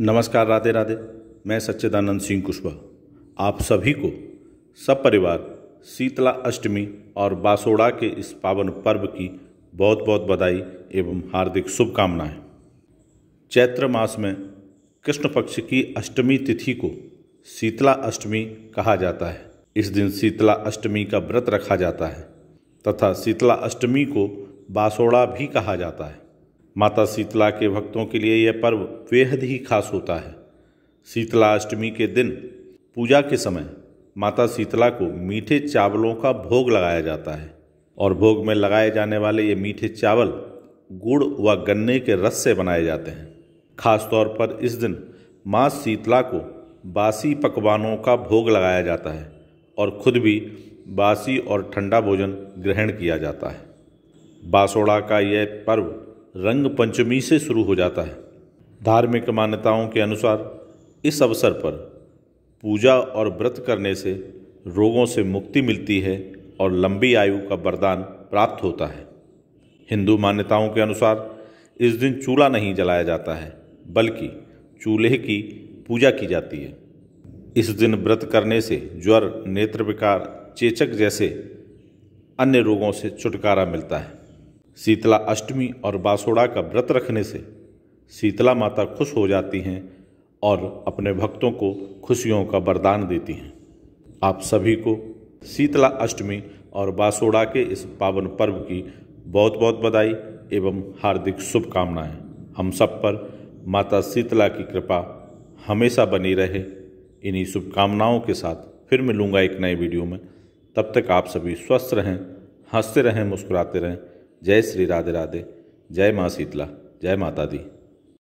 नमस्कार राधे राधे मैं सच्चिदानंद सिंह कुशवाहा आप सभी को सब परिवार शीतला अष्टमी और बासोड़ा के इस पावन पर्व की बहुत बहुत बधाई एवं हार्दिक शुभकामनाएं चैत्र मास में कृष्ण पक्ष की अष्टमी तिथि को शीतला अष्टमी कहा जाता है इस दिन शीतला अष्टमी का व्रत रखा जाता है तथा शीतला अष्टमी को बासोड़ा भी कहा जाता है माता शीतला के भक्तों के लिए यह पर्व बेहद ही खास होता है शीतला अष्टमी के दिन पूजा के समय माता शीतला को मीठे चावलों का भोग लगाया जाता है और भोग में लगाए जाने वाले ये मीठे चावल गुड़ व गन्ने के रस से बनाए जाते हैं खास तौर पर इस दिन माँ शीतला को बासी पकवानों का भोग लगाया जाता है और खुद भी बासी और ठंडा भोजन ग्रहण किया जाता है बासोड़ा का यह पर्व रंग पंचमी से शुरू हो जाता है धार्मिक मान्यताओं के अनुसार इस अवसर पर पूजा और व्रत करने से रोगों से मुक्ति मिलती है और लंबी आयु का वरदान प्राप्त होता है हिंदू मान्यताओं के अनुसार इस दिन चूल्हा नहीं जलाया जाता है बल्कि चूल्हे की पूजा की जाती है इस दिन व्रत करने से ज्वर नेत्र विकार चेचक जैसे अन्य रोगों से छुटकारा मिलता है शीतला अष्टमी और बासोड़ा का व्रत रखने से शीतला माता खुश हो जाती हैं और अपने भक्तों को खुशियों का वरदान देती हैं आप सभी को शीतला अष्टमी और बासोड़ा के इस पावन पर्व की बहुत बहुत बधाई एवं हार्दिक शुभकामनाएं हम सब पर माता शीतला की कृपा हमेशा बनी रहे इन्हीं शुभकामनाओं के साथ फिर मिलूंगा एक नए वीडियो में तब तक आप सभी स्वस्थ रहें हंसते रहें मुस्कुराते रहें जय श्री राधे राधे जय माँ शीतला जय माता दी